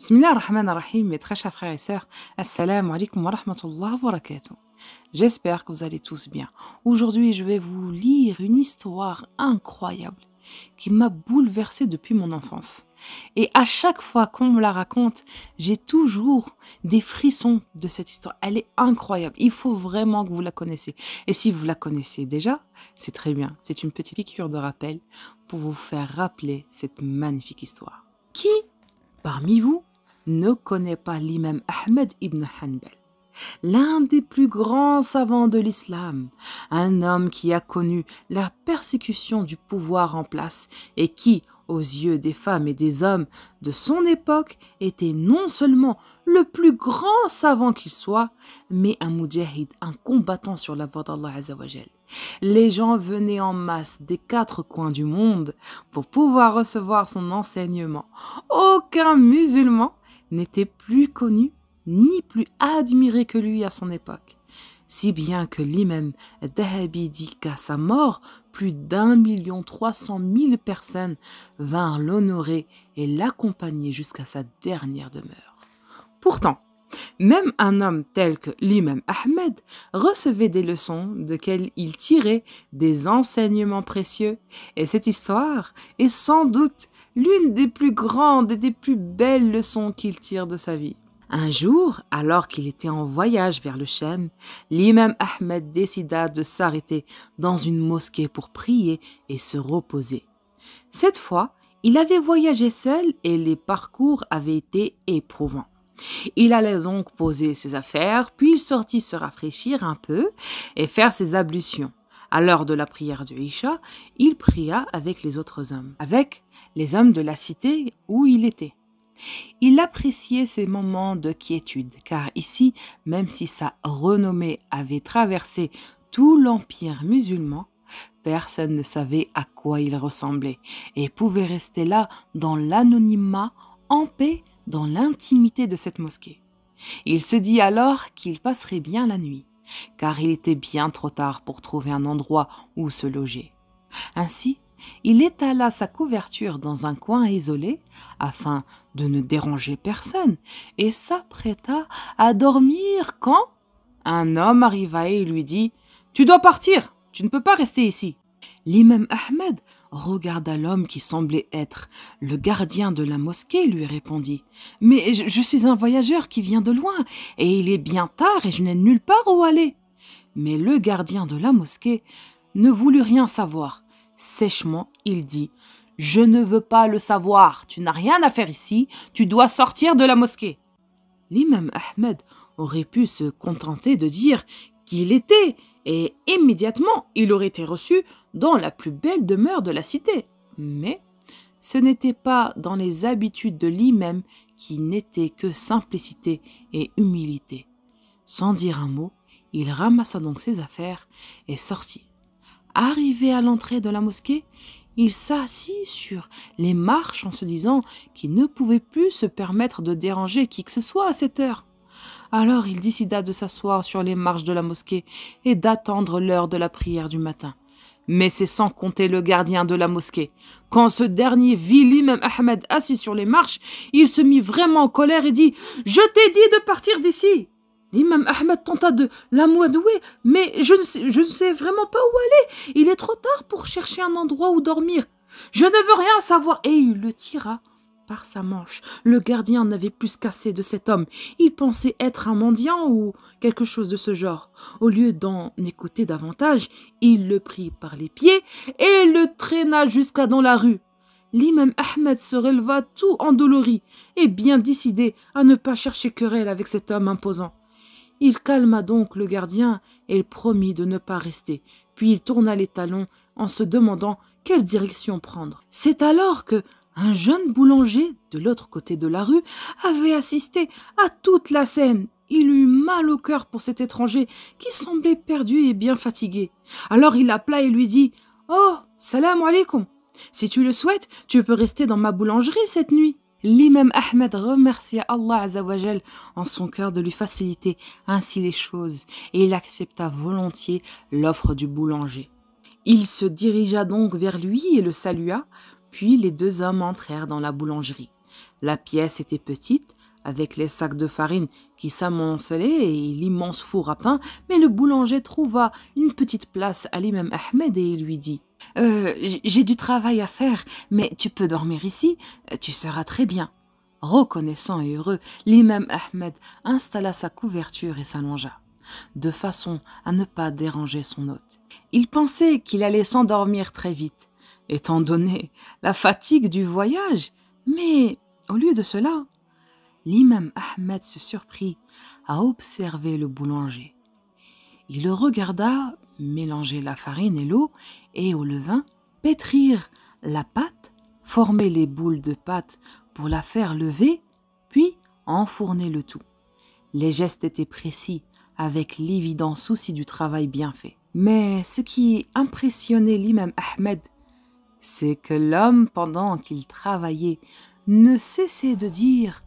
Bismillah rahman ar mes très chers frères et sœurs. Assalamu alaikum wa rahmatullahi wa barakatuh. J'espère que vous allez tous bien. Aujourd'hui, je vais vous lire une histoire incroyable qui m'a bouleversée depuis mon enfance. Et à chaque fois qu'on me la raconte, j'ai toujours des frissons de cette histoire. Elle est incroyable. Il faut vraiment que vous la connaissez Et si vous la connaissez déjà, c'est très bien. C'est une petite piqûre de rappel pour vous faire rappeler cette magnifique histoire. Qui, parmi vous, ne connaît pas l'imam Ahmed ibn Hanbal, l'un des plus grands savants de l'islam, un homme qui a connu la persécution du pouvoir en place et qui, aux yeux des femmes et des hommes de son époque, était non seulement le plus grand savant qu'il soit, mais un mujahid, un combattant sur la voie d'Allah Azzawajal. Les gens venaient en masse des quatre coins du monde pour pouvoir recevoir son enseignement. Aucun musulman n'était plus connu ni plus admiré que lui à son époque, si bien que l'imam Dahabi dit qu'à sa mort, plus d'un million trois cent mille personnes vinrent l'honorer et l'accompagner jusqu'à sa dernière demeure. Pourtant, même un homme tel que l'imam Ahmed recevait des leçons de quelles il tirait des enseignements précieux, et cette histoire est sans doute l'une des plus grandes et des plus belles leçons qu'il tire de sa vie. Un jour, alors qu'il était en voyage vers le Chem, l'imam Ahmed décida de s'arrêter dans une mosquée pour prier et se reposer. Cette fois, il avait voyagé seul et les parcours avaient été éprouvants. Il allait donc poser ses affaires, puis il sortit se rafraîchir un peu et faire ses ablutions. À l'heure de la prière du Isha, il pria avec les autres hommes, avec les hommes de la cité où il était. Il appréciait ces moments de quiétude, car ici, même si sa renommée avait traversé tout l'empire musulman, personne ne savait à quoi il ressemblait et pouvait rester là dans l'anonymat, en paix, dans l'intimité de cette mosquée. Il se dit alors qu'il passerait bien la nuit car il était bien trop tard pour trouver un endroit où se loger. Ainsi, il étala sa couverture dans un coin isolé afin de ne déranger personne et s'apprêta à dormir quand un homme arriva et lui dit Tu dois partir, tu ne peux pas rester ici. L'imam Ahmed regarda l'homme qui semblait être le gardien de la mosquée, lui répondit. Mais je, suis un voyageur qui vient de loin, et il est bien tard et je n'ai nulle part où aller. Mais le gardien de la mosquée ne voulut rien savoir. Sèchement, il dit Je ne veux pas le savoir, tu n'as rien à faire ici, tu dois sortir de la mosquée. L'imam Ahmed aurait pu se contenter de dire qu'il était et immédiatement il aurait été reçu dans la plus belle demeure de la cité. Mais ce n'était pas dans les habitudes de lui-même qui n'était que simplicité et humilité. Sans dire un mot, il ramassa donc ses affaires et sortit. Arrivé à l'entrée de la mosquée, il s'assit sur les marches en se disant qu'il ne pouvait plus se permettre de déranger qui que ce soit à cette heure. Alors il décida de s'asseoir sur les marches de la mosquée et d'attendre l'heure de la prière du matin. Mais c'est sans compter le gardien de la mosquée. Quand ce dernier vit l'imam Ahmed assis sur les marches, il se mit vraiment en colère et dit « Je t'ai dit de partir d'ici !» L'imam Ahmed tenta de l'amadouer, mais je ne sais vraiment pas où aller. Il est trop tard pour chercher un endroit où dormir. Je ne veux rien savoir. Et il le tira par sa manche. Le gardien n'avait plus qu'assez de cet homme. Il pensait être un mendiant ou quelque chose de ce genre. Au lieu d'en écouter davantage, il le prit par les pieds et le traîna jusqu'à dans la rue. L'imam Ahmed se releva tout endolori et bien décidé à ne pas chercher querelle avec cet homme imposant. Il calma donc le gardien et promit de ne pas rester, puis il tourna les talons en se demandant quelle direction prendre. C'est alors que un jeune boulanger, de l'autre côté de la rue, avait assisté à toute la scène. Il eut mal au cœur pour cet étranger qui semblait perdu et bien fatigué. Alors il appela et lui dit Oh, salam alaikum. Si tu le souhaites, tu peux rester dans ma boulangerie cette nuit. L'imam Ahmed remercia Allah azawajel en son cœur de lui faciliter ainsi les choses et il accepta volontiers l'offre du boulanger. Il se dirigea donc vers lui et le salua. Puis les deux hommes entrèrent dans la boulangerie. La pièce était petite, avec les sacs de farine qui s'amoncelaient et l'immense four à pain, mais le boulanger trouva une petite place à l'imam Ahmed et lui dit euh, J'ai du travail à faire, mais tu peux dormir ici, tu seras très bien. Reconnaissant et heureux, l'imam Ahmed installa sa couverture et s'allongea, de façon à ne pas déranger son hôte. Il pensait qu'il allait s'endormir très vite, étant donné la fatigue du voyage. Mais au lieu de cela, l'imam Ahmed se surprit à observer le boulanger. Il le regarda mélanger la farine et l'eau et au levain pétrir la pâte, former les boules de pâte pour la faire lever, puis enfourner le tout. Les gestes étaient précis, avec l'évident souci du travail bien fait. Mais ce qui impressionnait l'imam Ahmed c'est que l'homme, pendant qu'il travaillait, ne cessait de dire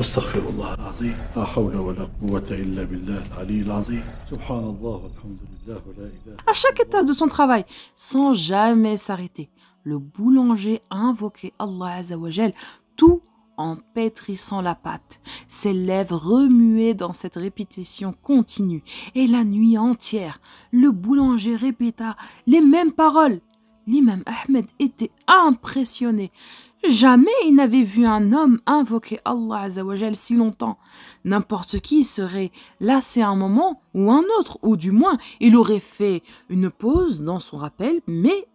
A À chaque étape de son travail, sans jamais s'arrêter, le boulanger invoquait Allah Jal tout en pétrissant la pâte, ses lèvres remuaient dans cette répétition continue, et la nuit entière, le boulanger répéta les mêmes paroles. L'imam Ahmed était impressionné. Jamais il n'avait vu un homme invoquer Allah Azzawajal si longtemps. N'importe qui serait lassé un moment ou un autre, ou du moins il aurait fait une pause dans son rappel, mais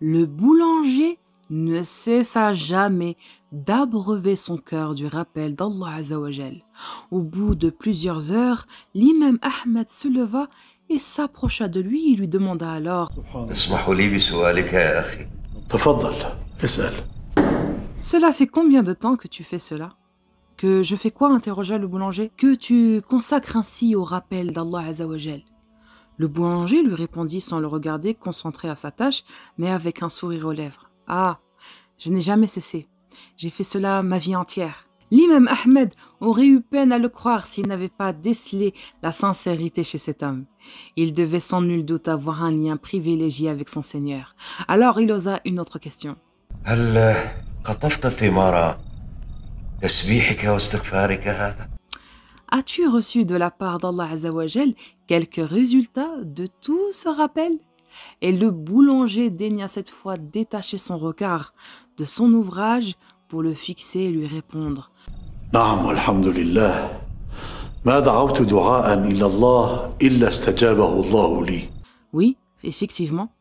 le boulanger ne cessa jamais d'abreuver son cœur du rappel d'Allah Azzawajal. Au bout de plusieurs heures, l'imam Ahmed se leva et s'approcha de lui et lui demanda alors « cela fait combien de temps que tu fais cela Que je fais quoi interrogea le boulanger. Que tu consacres ainsi au rappel d'Allah Azawajel. Le boulanger lui répondit sans le regarder, concentré à sa tâche, mais avec un sourire aux lèvres. Ah, je n'ai jamais cessé. J'ai fait cela ma vie entière. L'imam Ahmed aurait eu peine à le croire s'il n'avait pas décelé la sincérité chez cet homme. Il devait sans nul doute avoir un lien privilégié avec son Seigneur. Alors il osa une autre question. Allah As-tu reçu de la part d'Allah Azawajel quelques résultats de tout ce rappel Et le boulanger daigna cette fois détacher son regard de son ouvrage pour le fixer et lui répondre. Oui, effectivement.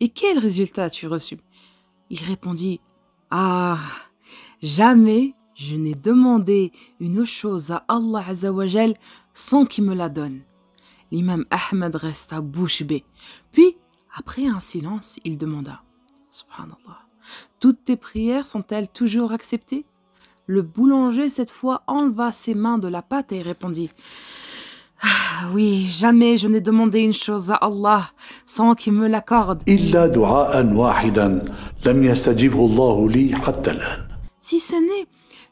Et quel résultat as-tu reçu Il répondit ah Jamais je n'ai demandé une chose à Allah Azawajel sans qu'il me la donne. L'imam Ahmed resta bouche bée. Puis, après un silence, il demanda Subhanallah, toutes tes prières sont-elles toujours acceptées Le boulanger, cette fois, enleva ses mains de la pâte et répondit ah oui, jamais je n'ai demandé une chose à Allah sans qu'il me l'accorde. Si ce n'est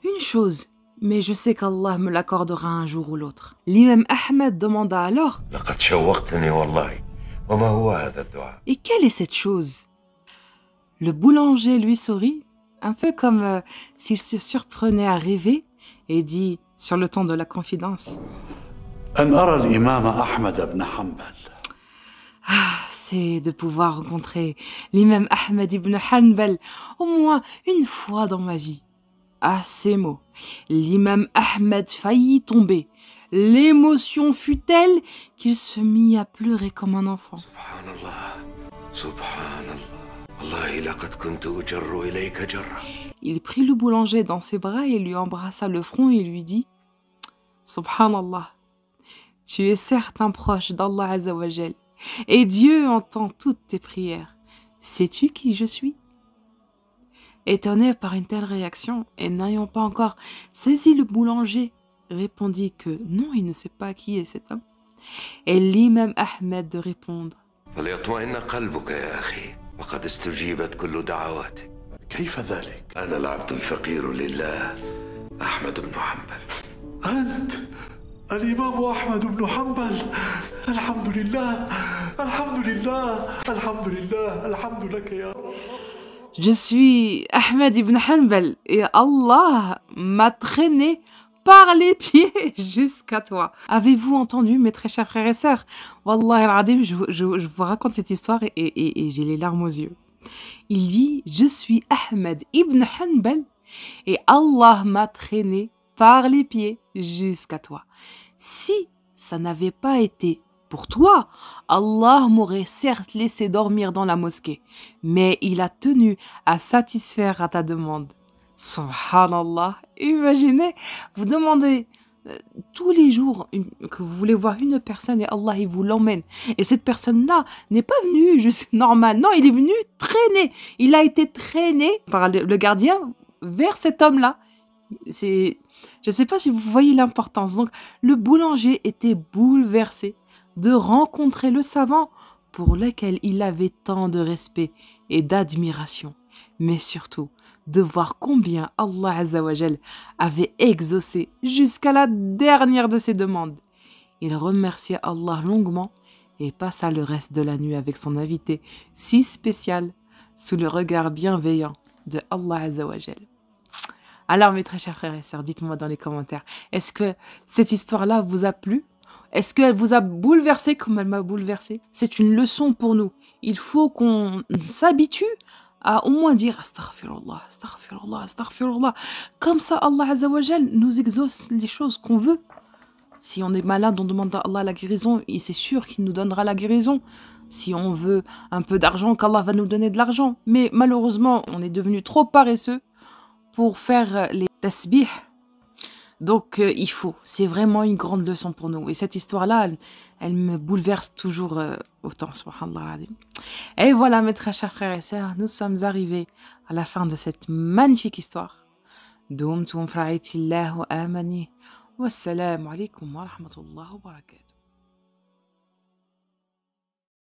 une chose, mais je sais qu'Allah me l'accordera un jour ou l'autre. L'imam Ahmed demanda alors Et quelle est cette chose Le boulanger lui sourit, un peu comme euh, s'il se surprenait à rêver, et dit sur le ton de la confidence ah, c'est de pouvoir rencontrer l'imam Ahmed ibn Hanbal au moins une fois dans ma vie. À ces mots, l'imam Ahmed faillit tomber. L'émotion fut telle qu'il se mit à pleurer comme un enfant. Il prit le boulanger dans ses bras et lui embrassa le front et lui dit Subhanallah, tu es certes un proche d'Allah Azawajel et Dieu entend toutes tes prières. Sais-tu qui je suis Étonné par une telle réaction et n'ayant pas encore saisi le boulanger, répondit que non, il ne sait pas qui est cet homme. Et l'imam Ahmed de répondre je suis Ahmed ibn Hanbal et Allah m'a traîné par les pieds jusqu'à toi. Avez-vous entendu, mes très chers frères et sœurs al je, je, vous raconte cette histoire et, et j'ai les larmes aux yeux. Il dit Je suis Ahmed ibn Hanbal et Allah m'a traîné par les pieds jusqu'à toi. Si ça n'avait pas été pour toi, Allah m'aurait certes laissé dormir dans la mosquée, mais il a tenu à satisfaire à ta demande. Subhanallah, imaginez, vous demandez euh, tous les jours que vous voulez voir une personne et Allah il vous l'emmène. Et cette personne-là n'est pas venue juste normal, non, il est venu traîner. Il a été traîné par le gardien vers cet homme-là. C'est, je ne sais pas si vous voyez l'importance. Donc, le boulanger était bouleversé de rencontrer le savant pour lequel il avait tant de respect et d'admiration, mais surtout de voir combien Allah Azzawajal avait exaucé jusqu'à la dernière de ses demandes. Il remercia Allah longuement et passa le reste de la nuit avec son invité si spécial sous le regard bienveillant de Allah Azzawajal. Alors, mes très chers frères et sœurs, dites-moi dans les commentaires, est-ce que cette histoire-là vous a plu Est-ce qu'elle vous a bouleversé comme elle m'a bouleversé C'est une leçon pour nous. Il faut qu'on s'habitue à au moins dire Astaghfirullah, Astaghfirullah, Astaghfirullah. Comme ça, Allah Azzawajal nous exauce les choses qu'on veut. Si on est malade, on demande à Allah la guérison et c'est sûr qu'il nous donnera la guérison. Si on veut un peu d'argent, qu'Allah va nous donner de l'argent. Mais malheureusement, on est devenu trop paresseux pour faire euh, les tasbih. Donc euh, il faut, c'est vraiment une grande leçon pour nous. Et cette histoire-là, elle, me bouleverse toujours euh, autant, subhanallah. Et voilà, mes très chers frères et sœurs, nous sommes arrivés à la fin de cette magnifique histoire. amani. Wa Wassalamu wa rahmatullahi wa